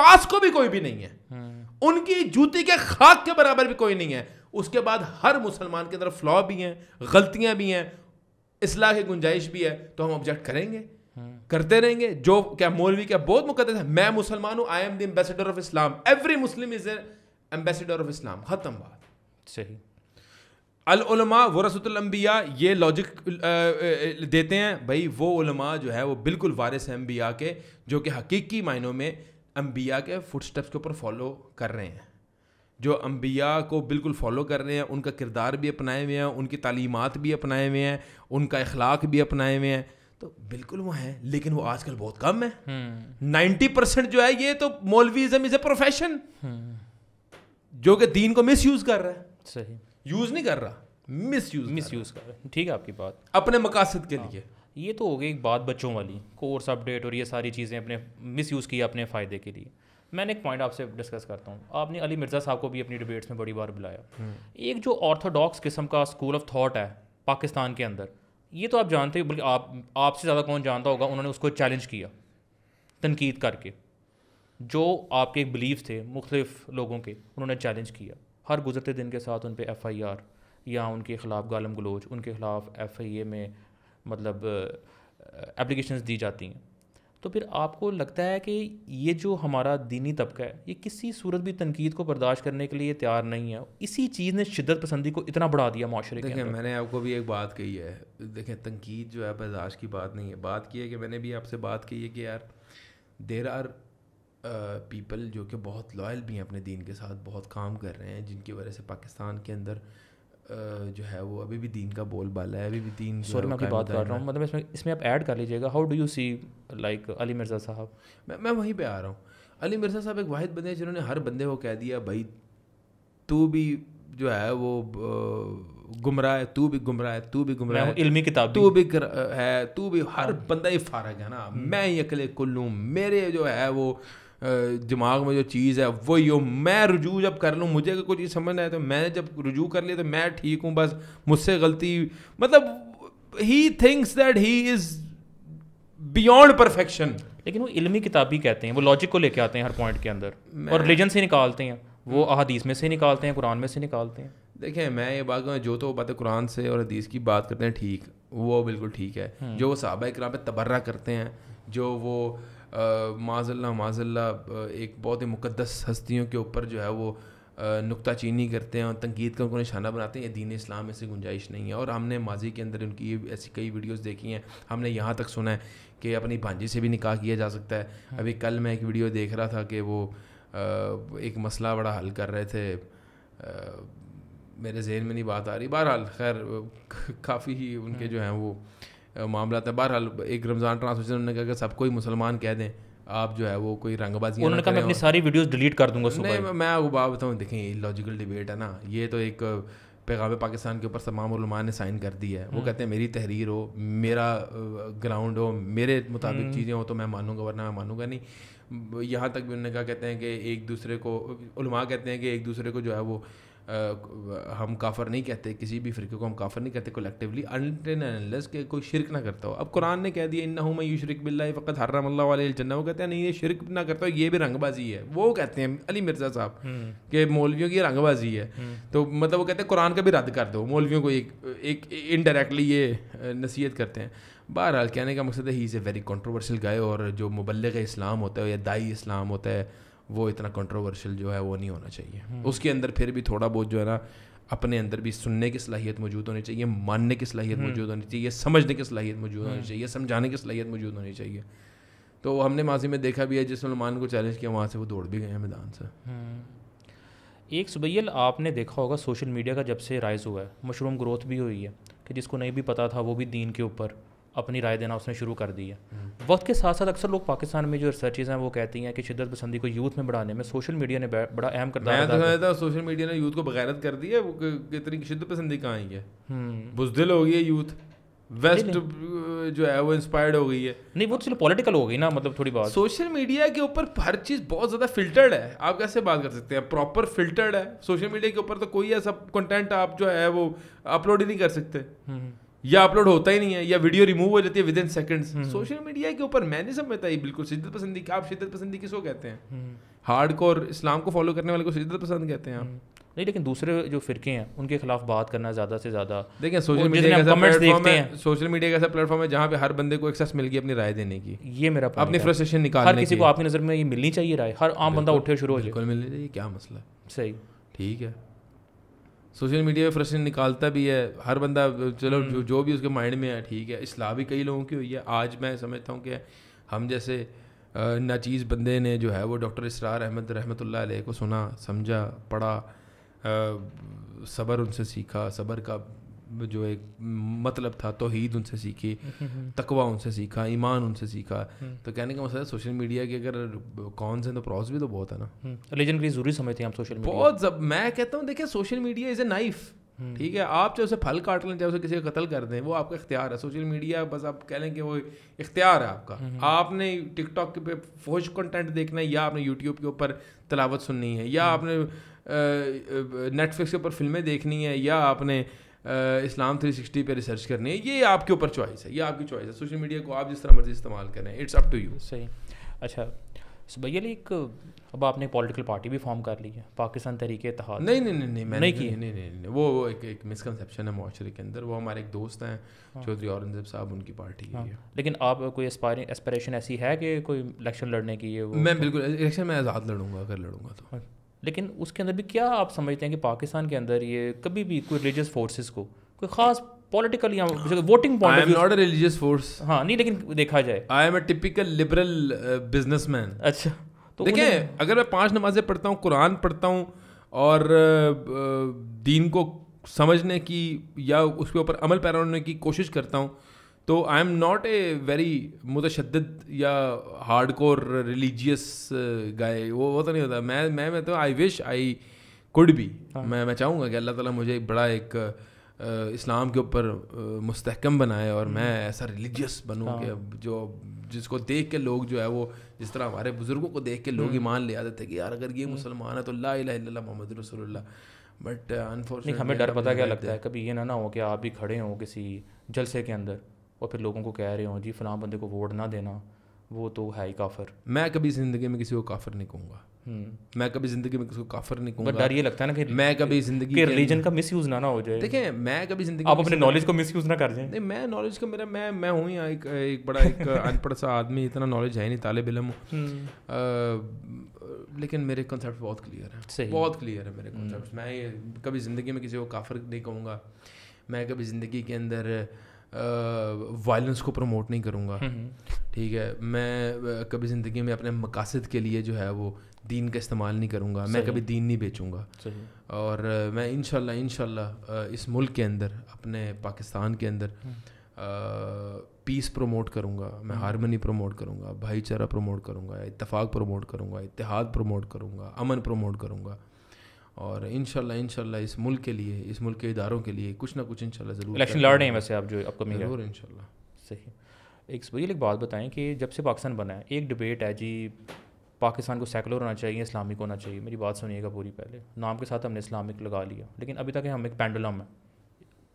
पास को भी कोई भी नहीं है उनकी जूती के खाक के बराबर भी कोई नहीं है उसके बाद हर मुसलमान के अंदर फ्लॉ भी हैं गलतियां भी हैं इसलाह की गुंजाइश भी है तो हम ऑब्जेक्ट करेंगे करते रहेंगे जो क्या मौलवी क्या बहुत मुकदस है मैं मुसलमान हूँ I am the ambassador of Islam every Muslim is ambassador of Islam ख़त्म बात सही अलमा वरसतलम्बिया ये लॉजिक देते हैं भाई वो उलमा जो है वो बिल्कुल वारिस है अम्बिया के जो कि हकीकी मायनों में अम्बिया के फुटस्टेप्स के ऊपर फॉलो कर रहे हैं जो अम्बिया को बिल्कुल फॉलो कर रहे हैं उनका किरदार भी अपनाए हुए हैं उनकी तालीमत भी अपनाए हुए हैं उनका अखलाक भी अपनाए हुए हैं तो बिल्कुल वो हैं लेकिन वो आजकल बहुत कम है हम्म। नाइन्टी परसेंट जो है ये तो मोलवीजम इज़ ए प्रोफेशन जो कि दीन को मिस यूज़ कर रहा है सही यूज़ नहीं कर रहा मिस यूज़ मिस यूज़ कर रहा है ठीक है आपकी बात अपने मकासद के लिए हाँ, ये तो हो गई एक बात बच्चों वाली कोर्स अपडेट और ये सारी चीज़ें अपने मिस यूज़ की अपने फ़ायदे के लिए मैंने एक पॉइंट आपसे डिस्कस करता हूँ आपने अली मिर्ज़ा साहब को भी अपनी डिबेट्स में बड़ी बार बुलाया हम्म। एक जो ऑर्थोडॉक्स किस्म का स्कूल ऑफ थाट है पाकिस्तान के अंदर ये तो आप जानते हो बल्कि आप आपसे ज़्यादा कौन जानता होगा उन्होंने उसको चैलेंज किया तनकीद करके जो आपके बिलीव थे मुख्तफ़ लोगों के उन्होंने चैलेंज किया हर गुजरते दिन के साथ उन पर एफ़ आई आर या उनके ख़िलाफ़ गालम गलोच उनके ख़िलाफ़ एफ आई ए में मतलब एप्लीकेशन दी जाती हैं तो फिर आपको लगता है कि ये जो हमारा दीनी तबका है ये किसी सूरत भी तनकीद को बर्दाश्त करने के लिए तैयार नहीं है इसी चीज़ ने शिदत पसंदी को इतना बढ़ा दिया माशरे देखें मैंने आपको भी एक बात कही है देखें तनकीद जो है बर्दाश्त की बात नहीं है बात की है कि मैंने भी आपसे बात की है कि यार देर आर पीपल जो कि बहुत लॉयल भी हैं अपने दीन के साथ बहुत काम कर रहे हैं जिनकी वजह से पाकिस्तान के अंदर जो है वो अभी भी दीन का बोल बाला है अभी भी दीन सॉरी मैं आपकी बात कर रहा हूँ मतलब इसमें इसमें आप ऐड कर लीजिएगा how do you see like Ali Mirza साहब मैं मैं वहीं पे आ रहा हूँ अली मिर्ज़ा साहब एक वाहिद बंदे जिन्होंने हर बंदे को कह दिया भाई तू भी जो है वो गुमराह है तू भी गुमराह है तू भी गुमराह है इल्मी किताब तू भी है तू भी हर हाँ। बंदा ही फारग है ना हम्म। मैं ही अकेले कुल्लू मेरे जो है वो दिमाग में जो चीज़ है वो यो मैं रुजू जब कर लूँ मुझे अगर कुछ समझ ना आए तो मैंने जब रुजू कर लिया तो मैं ठीक हूँ बस मुझसे गलती मतलब he thinks that he is beyond perfection लेकिन वो इलमी किताबी कहते हैं वो लॉजिक को लेके आते हैं हर पॉइंट के अंदर और रिलीजन से निकालते हैं वो अहादीस में से निकालते हैं कुरान में से निकालते हैं देखें मैं ये बात जो तो बातें कुरान से और हदीस की बात करते हैं ठीक वो बिल्कुल ठीक है हम्म। जो वो सहाबा इकराम तबर्रा करते हैं जो वो माजल्ला माजल्ला एक बहुत ही मुकदस हस्तियों के ऊपर जो है वो नुकता चीनी करते हैं और तनकीद का उनको निशाना बनाते हैं ये दीन इस्लाम ऐसी गुंजाइश नहीं है और हमने माजी के अंदर उनकी ऐसी कई वीडियोस देखी हैं हमने यहाँ तक सुना है कि अपनी भांजी से भी निकाह किया जा सकता है हाँ। अभी कल मैं एक वीडियो देख रहा था कि वो एक मसला बड़ा हल कर रहे थे मेरे जहन में नहीं बात आ रही बहरहाल खैर काफ़ी ही उनके हाँ। जो हैं वो मामला था बहरहाल एक रमज़ान ट्रांसमिशन उन्होंने कहा कि सबको ही मुसलमान कह दें आप जो है वो कोई रंगबाजी उन्होंने कहा मैं अपनी सारी वीडियोस डिलीट कर दूंगा सुबह नहीं मैं आपको बात बताऊँ देखें लॉजिकल डिबेट है ना ये तो एक पैगाम पाकिस्तान के ऊपर तमाम ने साइन कर दी है वो हम्म। कहते हैं मेरी तहरीर हो मेरा ग्राउंड हो मेरे मुताबिक हम्म। चीज़ें हो तो मैं मानूंगा वरना मैं मानूंगा नहीं यहाँ तक भी उन्होंने कहा कहते हैं कि एक दूसरे को कहते हैं कि एक दूसरे को जो है वो हम काफर नहीं कहते किसी भी फ़िरके को हम काफर नहीं कहते कलेक्टिवली अनलेस के कोई शिरक ना करता हो अब कुरान ने कह दिया इन मैं यू शिरक बिल्ला फ़कत हर्रम जन्ना वो कहते हैं नहीं ये शिरक ना करता हो ये भी रंगबाजी है वो कहते हैं अली मिर्ज़ा साहब हम्म। के मौलवियों की रंगबाजी है हम्म। तो मतलब वो कहते हैं कुरान का भी रद्द कर दो मौलवियों को एक एक इनडायरेक्टली ये नसीहत करते हैं बहरहाल कहने का मकसद है he is a very controversial guy और जो मुबलग इस्लाम होता है या दाई इस्लाम होता है वो इतना कंट्रोवर्शियल जो है वो नहीं होना चाहिए हम्म। उसके अंदर फिर भी थोड़ा बहुत जो है ना अपने अंदर भी सुनने की सलाहियत मौजूद होनी चाहिए मानने की सलाहियत हम्म। मौजूद होनी चाहिए समझने की सलाहियत मौजूद होनी हम्म। चाहिए समझाने की सलाहियत मौजूद होनी चाहिए तो हमने माजी में देखा भी है जिस सलमान को चैलेंज किया वहाँ से वो दौड़ भी गए हैं मैदान से एक सुबैल आपने देखा होगा सोशल मीडिया का जब से राइज़ हुआ है मशरूम ग्रोथ भी हुई है कि जिसको नहीं भी पता था वो भी दीन के ऊपर अपनी राय देना उसने शुरू कर दी है वक्त के साथ साथ अक्सर लोग पाकिस्तान में जो रिसर्चेज हैं वो कहती हैं कि शिदत पसंदी को यूथ में बढ़ाने में सोशल मीडिया ने बड़ा अहम करता दिया सोशल मीडिया ने यूथ को बगैरत कर दी है वो कितनी शिदत पसंदी कहाँ आई है हम्म। बुजदिल हो गई है यूथ वेस्ट जो है वो इंस्पायर्ड हो गई है नहीं वो तो चलो पॉलिटिकल हो गई ना मतलब थोड़ी बात सोशल मीडिया के ऊपर हर चीज़ बहुत ज़्यादा फिल्टर्ड है आप कैसे बात कर सकते हैं प्रॉपर फिल्टर्ड है सोशल मीडिया के ऊपर तो कोई ऐसा कंटेंट आप जो है वो अपलोड ही नहीं कर सकते हम्म। या अपलोड होता ही नहीं है या वीडियो रिमूव हो जाती है within second social media के ऊपर मैंने सब बताई बिल्कुल शिद्दत पसंदी आप शिद्दत पसंदी किसको कहते हैं हार्ड हम्म। को और इस्लाम को फॉलो करने वाले को शिद्दत पसंद कहते हैं आप हम्म। नहीं लेकिन दूसरे जो फिरके हैं उनके खिलाफ बात करना ज़्यादा से ज़्यादा देखिए सोशल मीडिया का सोशल मीडिया का ऐसा प्लेटफॉर्म है जहाँ पे हर बंदे को एक्सेस मिल गई अपनी राय देने की ये मेरा अपनी फ्रस्ट्रेशन निकाल हर किसी को आपकी नज़र में ये मिलनी चाहिए राय हर आम बंदा उठे शुरू हो जाए मिलनी चाहिए क्या मसला है सही ठीक है सोशल मीडिया पे फ्रस्ट्रेशन निकालता भी है हर बंदा चलो हम्म। जो, जो भी उसके माइंड में है ठीक है इसलाह भी कई लोगों की हुई है आज मैं समझता हूँ कि हम जैसे नाचीज़ बंदे ने जो है वो डॉक्टर इसरार अहमद रहमत को सुना समझा पढ़ा सब्र उनसे सीखा सब्र का जो एक मतलब था तोहीद उनसे सीखी तकवा उनसे सीखा ईमान उनसे सीखा हम्म। तो कहने का मतलब सोशल मीडिया के अगर कौन से तो प्रॉस भी तो बहुत है ना हम्म। रिलीजन के लिए ज़रूरी समझते हैं आप सोशल मीडिया बहुत जब मैं कहता हूँ देखिए social media is a knife hmm. ठीक है आप चाहे उसे फल काट लें चाहे उसे किसी का कत्ल कर दें वो आपका इख्तियार है सोशल मीडिया बस आप कह लें कि वो इख्तियार है आपका आपने टिकटॉक पे फौज कंटेंट देखना है या आपने यूट्यूब के ऊपर तलावत सुननी है या आपने नेटफ्लिक्स के ऊपर फिल्में देखनी है या आपने इस्लाम थ्री सिक्सटी पर रिसर्च करनी है ये आपके ऊपर चॉइस है ये आपकी चॉइस है सोशल मीडिया को आप जिस तरह मर्जी इस्तेमाल करें इट्स अप टू यू सही अच्छा तो भैया एक अब आपने पॉलिटिकल पार्टी भी फॉर्म कर ली है पाकिस्तान तरीके तहा नहीं नहीं नहीं नहीं मैंने नहीं की नहीं नहीं, नहीं, नहीं, नहीं वो, वो एक एक मिसकनसेप्शन है माशरे के अंदर वो हमारे एक दोस्त हैं हाँ। चौधरी औरंगजेब साहब उनकी पार्टी हाँ। है लेकिन आप कोई एस्पायरिंग ऐसी है कि कोई इलेक्शन लड़ने की है वो मैं बिल्कुल इलेक्शन मैं आज़ाद लड़ूंगा अगर लड़ूंगा तो हाँ। लेकिन उसके अंदर भी क्या आप समझते हैं कि पाकिस्तान के अंदर ये कभी भी कोई रिलीजियस फोर्सेस को कोई खास पॉलिटिकल या voting point I am not a religious force हाँ नहीं लेकिन देखा जाए I am a typical liberal businessman अच्छा तो देखें अगर मैं पांच नमाजें पढ़ता हूँ कुरान पढ़ता हूँ और uh, uh, दीन को समझने की या उसके ऊपर अमल पैरा होने की कोशिश करता हूँ तो I am not a very मुतशद या हार्ड कोर रिलीजियस गाय वो वो तो नहीं होता मैं मैं मैं तो आई विश आई कुड भी मैं मैं चाहूँगा कि अल्लाह ताला मुझे बड़ा एक uh, इस्लाम के ऊपर uh, मुस्तकम बनाए और हाँ। मैं ऐसा रिलीजियस बनूँ हाँ। कि जो जिसको देख के लोग जो है वो जिस तरह हमारे बुज़ुर्गों को देख के लोग हम्म। ईमान ले आते थे कि यार अगर ये हम्म। मुसलमान है तो अल्लाह मोहम्मद रसोल्ला बट अनफॉर्चुनेट हमें डर पता क्या लगता है कभी ये ना ना हो कि आप भी खड़े हों किसी जलसे के अंदर और फिर लोगों को कह रहे हो जी फ़लाँ बंदे को वोट ना देना वो तो है ही काफर मैं कभी ज़िंदगी में किसी को काफर नहीं कहूँगा हम्म। मैं कभी ज़िंदगी में किसी को काफर नहीं कहूँगा डर ये लगता है ना कि मैं कभी ज़िंदगी के रिलीजन का यूज ना ना हो जाए देखें मैं कभी ज़िंदगी आप अपने नॉलेज को यूज ना कर जाए मैं नॉलेज का मेरा मैं मैं हूँ यहाँ एक एक बड़ा एक अनपढ़ सा आदमी इतना नॉलेज है नहीं तालब इलम हम्म। लेकिन मेरे कंसेप्ट बहुत क्लियर है बहुत क्लियर है मेरे कॉन्सेप्ट हम्म। मैं कभी ज़िंदगी में किसी को काफर नहीं कहूँगा मैं कभी ज़िंदगी के अंदर वायलेंस को प्रमोट नहीं करूँगा हम्म, हम्म। ठीक है मैं कभी ज़िंदगी में अपने मकासद के लिए जो है वो दीन का इस्तेमाल नहीं करूँगा मैं कभी दीन नहीं बेचूँगा और मैं इन शाला इस मुल्क के अंदर अपने पाकिस्तान के अंदर पीस प्रमोट करूँगा मैं हारमनी प्रमोट करूँगा भाईचारा प्रमोट करूँगा इतफाक़ प्रमोट करूँगा इतिहाद प्रमोट करूँगा अमन प्रमोट करूँगा और इन शाला इस मुल्क के लिए इस मुल्क के इदारों के लिए कुछ ना कुछ इन ज़रूर इलेक्शन लड़ रहे हैं वैसे आप जो अपकमिंग ज़रूर इन सही एक भैया एक बात बताएं कि जब से पाकिस्तान बना है एक डिबेट है जी पाकिस्तान को सेकुलर होना चाहिए इस्लामिक होना चाहिए मेरी बात सुनिएगा पूरी पहले नाम के साथ हमने इस्लामिक लगा लिया लेकिन अभी तक हम एक पेंडुलम है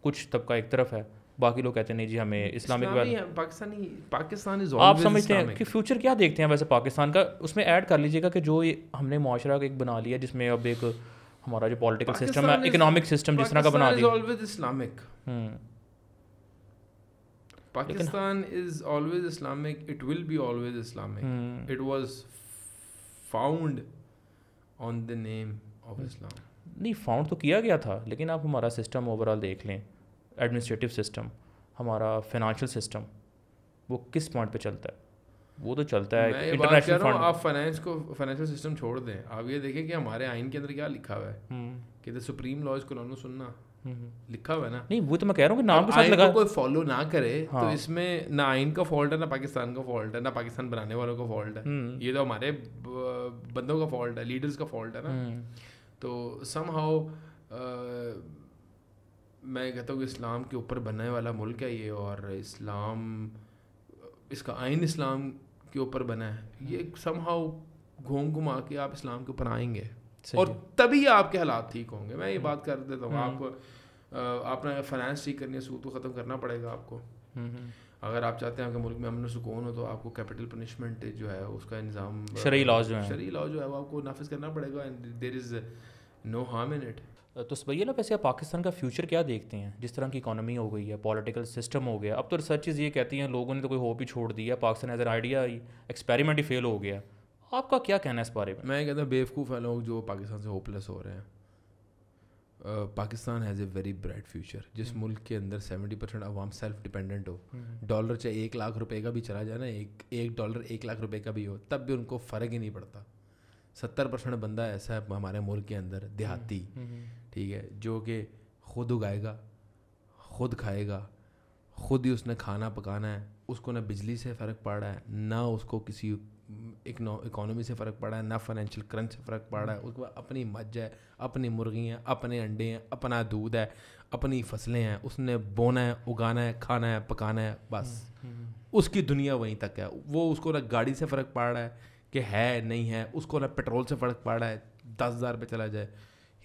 कुछ तबका एक तरफ है बाकी लोग कहते हैं नहीं जी हमें इस्लामिक पाकिस्तानी पाकिस्तान आप समझते हैं कि फ्यूचर क्या देखते हैं वैसे पाकिस्तान का उसमें ऐड कर लीजिएगा कि जो हमने माशरा एक बना लिया जिसमें अब एक हमारा जो पॉलिटिकल सिस्टम है इकोनॉमिक सिस्टम जिस तरह का बना दिया always Islamic Pakistan is always Islamic it will be always Islamic it was found on the name of Islam नहीं फाउंड तो किया गया था लेकिन आप हमारा सिस्टम ओवरऑल देख लें एडमिनिस्ट्रेटिव सिस्टम हमारा फाइनेंशियल सिस्टम वो किस पॉइंट पे चलता है वो तो चलता है मैं ये बात कर रहा हूँ आप फाइनेंस को फाइनेंशियल सिस्टम छोड़ दें आप ये देखें कि हमारे आइन के अंदर क्या लिखा हुआ है हम्म। कि द सुप्रीम लॉज को नानू सुनना लिखा हुआ है ना नहीं वो तो मैं कह रहा हूँ कि नाम के साथ लगा कोई फॉलो ना करे तो हाँ। तो इसमें ना आइन का फॉल्ट है ना पाकिस्तान का फॉल्ट है ना पाकिस्तान बनाने वालों का फॉल्ट है हम्म। ये तो हमारे बंदों का फॉल्ट है लीडर्स का फॉल्ट है ना हम्म। तो सम हाउ मैं कहता हूँ कि इस्लाम के ऊपर बनने वाला मुल्क है ये और इस्लाम इसका आइन इस्लाम के ऊपर बना है हाँ। ये समहाउ घूम घुमा के आप इस्लाम के ऊपर आएंगे और तभी आपके हालात ठीक होंगे मैं ये हाँ। बात कर देता हूँ आप हाँ। आपने फाइनेंस ठीक करनी है सूद को तो ख़त्म करना पड़ेगा आपको हम्म, हम्म। अगर आप चाहते हैं आपके मुल्क में अमन सुकून हो तो आपको कैपिटल पनिशमेंट जो है उसका निज़ाम शरी लॉ जो है शरी लॉ जो है वो आपको नाफिज करना पड़ेगा and there is no harm in it तो ना वैसे आप पाकिस्तान का फ्यूचर क्या देखते हैं जिस तरह की इकानमी हो गई है पॉलिटिकल सिस्टम हो गया अब तो रिसर्चेज ये कहती हैं लोगों ने तो कोई होप ही छोड़ दिया Pakistan as an idea experiment ही फेल हो गया आपका क्या कहना है इस बारे में मैं कहता हूँ बेवकूफ़ है लोग जो पाकिस्तान से होपलेस हो रहे हैं Pakistan has a very bright future जिस हम्म। मुल्क के अंदर सेवेंटी परसेंट आवाम सेल्फ डिपेंडेंट हो डॉलर हम्म। चाहे एक लाख रुपए का भी चला जाए ना एक एक डॉलर एक लाख रुपए का भी हो तब भी उनको फ़र्क ही नहीं पड़ता सत्तर परसेंट बंदा ऐसा है हमारे मुल्क के अंदर देहाती हम्म, ठीक है जो कि खुद उगाएगा खुद खाएगा खुद ही उसने खाना पकाना है उसको ना बिजली से फ़र्क पड़ रहा है ना उसको किसी इकोनॉमी से फ़र्क पड़ रहा है ना फाइनेंशियल करंट से फ़र्क पड़ रहा है उसके बाद अपनी मज है अपनी मुर्गी हैं अपने अंडे हैं अपना दूध है अपनी फसलें हैं उसने बोना है उगाना है खाना है पकाना है बस हम्म, हम्म। उसकी दुनिया वहीं तक है वो उसको ना गाड़ी से फ़र्क पड़ रहा है कि है नहीं है उसको ना पेट्रोल से फ़र्क पड़ रहा है दस हज़ार रुपये चला जाए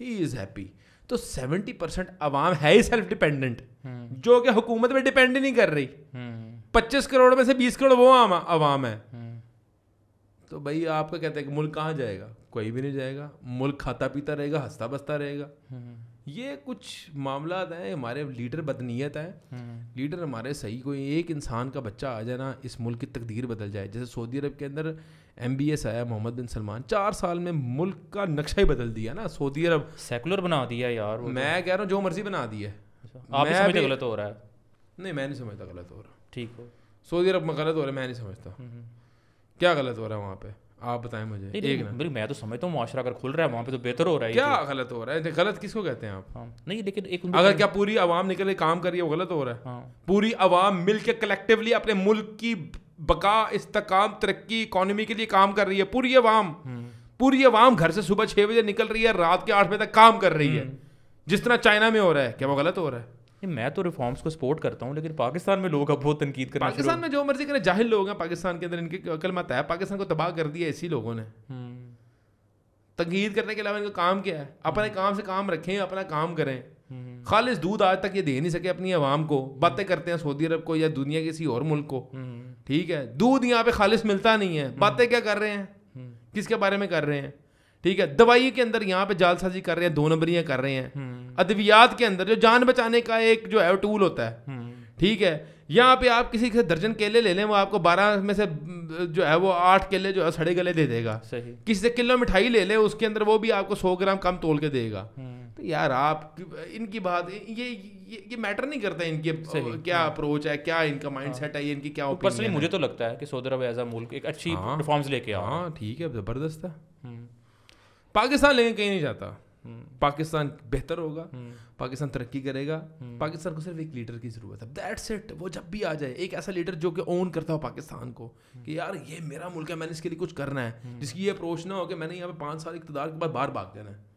ही इज़ हैप्पी तो सेवेंटी परसेंट आवाम है ही सेल्फ डिपेंडेंट जो कि हुकूमत में डिपेंड नहीं कर रही पच्चीस करोड़ में से बीस करोड़ वो आवाम है तो भाई आपका कहते हैं कि मुल्क कहाँ जाएगा कोई भी नहीं जाएगा मुल्क खाता पीता रहेगा हंसता बसता रहेगा ये कुछ मामला हैं हमारे लीडर बदनीयत हैं हम्म। लीडर हमारे सही कोई एक इंसान का बच्चा आ जाए ना इस मुल्क की तकदीर बदल जाए जैसे सऊदी अरब के अंदर एम बी एस आया मोहम्मद बिन सलमान चार साल में मुल्क का नक्शा ही बदल दिया ना सऊदी अरब सेकुलर बना दिया यार तो। मैं कह रहा हूँ जो मर्जी बना दी है अच्छा, आप गलत हो रहा है नहीं मैं नहीं समझता गलत हो रहा ठीक हो सऊदी अरब में गलत हो रहा है मैं नहीं समझता हम्म, हम्म। क्या गलत हो रहा है वहाँ पर आप बताएं मुझे नहीं, एक नहीं, मैं तो समझता हूँ माशरा अगर खुल रहा है वहाँ पे तो बेहतर हो रहा है क्या गलत हो रहा है गलत किसको कहते हैं आप हाँ, नहीं लेकिन एक अगर क्या पूरी आवाम निकल काम कर रही है वो गलत हो रहा है हाँ। पूरी आवाम मिल के कलेक्टिवली अपने मुल्क की बका इस्तकाम तरक्की इकोनॉमी के लिए काम कर रही है पूरी आवाम हम्म। पूरी आवाम घर से सुबह छह बजे निकल रही है रात के आठ बजे तक काम कर रही है हम्म। जिस तरह चाइना में हो रहा है क्या वो गलत हो रहा है मैं तो रिफॉर्म्स को सपोर्ट करता हूँ लेकिन पाकिस्तान में लोग अब बहुत तनकीद करें पाकिस्तान में जो मर्जी करें जाहिल लोग हैं पाकिस्तान के अंदर इनकी अकल मत है पाकिस्तान को तबाह कर दिया इसी लोगों ने हम्म। तनकीद करने के अलावा इनका काम क्या है अपने हम्म। काम से काम रखें अपना काम करें हम्म। खालिश दूध आज तक ये दे नहीं सके अपनी आवाम को बातें करते हैं सऊदी अरब को या दुनिया के किसी और मुल्क को ठीक है दूध यहाँ पे खालिश मिलता नहीं है बातें क्या कर रहे हैं किसके बारे में कर रहे हैं ठीक है दवाई के अंदर यहाँ पे जालसाजी कर रहे हैं दो नंबरियाँ कर रहे हैं हम्म। अद्वियात के अंदर जो जान बचाने का एक जो है टूल होता है हम्म। ठीक है यहाँ पे आप किसी से दर्जन केले ले लें वो आपको बारह में से जो है वो आठ केले जो है सड़े गले दे देगा सही किसी से किलो मिठाई ले लें उसके अंदर वो भी आपको सौ ग्राम कम तोल के देगा हम्म। तो यार आप इनकी बात ये ये, ये मैटर नहीं करता इनकी सही, क्या अप्रोच हाँ। है क्या इनका माइंड हाँ। सेट है इनकी क्या पर्सनली मुझे तो लगता है कि सऊदी अरब एज अ मुल्क एक अच्छी परफॉर्मेंस हाँ। लेके आ ठीक है ज़बरदस्त है पाकिस्तान लेकिन कहीं नहीं जाता हम्म। पाकिस्तान बेहतर होगा हम्म। पाकिस्तान तरक्की करेगा हम्म। पाकिस्तान को सिर्फ एक लीडर की ज़रूरत है दैट्स इट वो जब भी आ जाए एक ऐसा लीडर जो कि ओन करता हो पाकिस्तान को कि यार ये मेरा मुल्क है मैंने इसके लिए कुछ करना है जिसकी ये अप्रोच ना हो कि मैंने यहाँ पे पाँच साल इकतदार के बाद बाहर भाग जाना है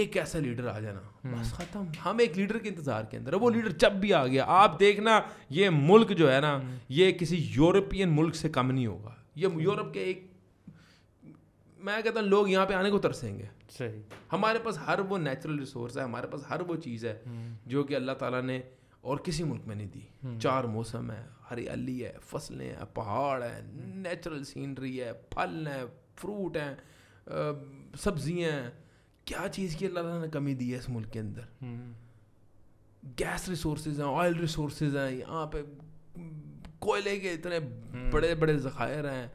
एक ऐसा लीडर आ जाना बस खत्म हम एक लीडर के इंतजार के अंदर वो लीडर जब भी आ गया आप देखना ये मुल्क जो है ना ये किसी यूरोपियन मुल्क से कम नहीं होगा ये यूरोप के एक मैं कहता हूँ लोग यहाँ पे आने को तरसेंगे सही हमारे पास हर वो नेचुरल रिसोर्स है हमारे पास हर वो चीज़ है हम्म। जो कि अल्लाह ताला ने और किसी मुल्क में नहीं दी हम्म। चार मौसम है हरियाली है फसलें हैं पहाड़ है नेचुरल सीनरी है फल हैं फ्रूट हैं सब्जियाँ हैं क्या चीज़ की अल्लाह ने कमी दी है इस मुल्क के अंदर गैस हम्म। रिसोर्सेज हैं ऑयल रिसोर्सेज हैं यहाँ पे कोयले के इतने बड़े बड़े ज़खायर हैं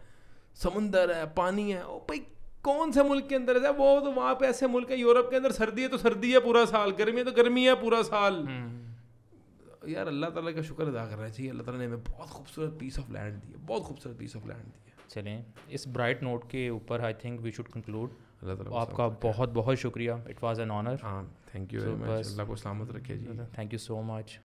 समुंदर है पानी है ओ भाई कौन से मुल्क के अंदर है वो तो वहाँ पे ऐसे मुल्क है यूरोप के अंदर सर्दी है तो सर्दी है पूरा साल गर्मी है तो गर्मी है पूरा साल हम्म। यार अल्लाह ताला का शुक्र अदा करना चाहिए अल्लाह ताला ने हमें बहुत खूबसूरत पीस ऑफ लैंड दिया बहुत खूबसूरत पीस ऑफ लैंड दिया चलें इस ब्राइट नोट के ऊपर I think we should conclude आपका बहुत बहुत शुक्रिया इट वॉज एन ऑनर हाँ थैंक यू अल्लाह को सलामत रखे जी थैंक यू सो मच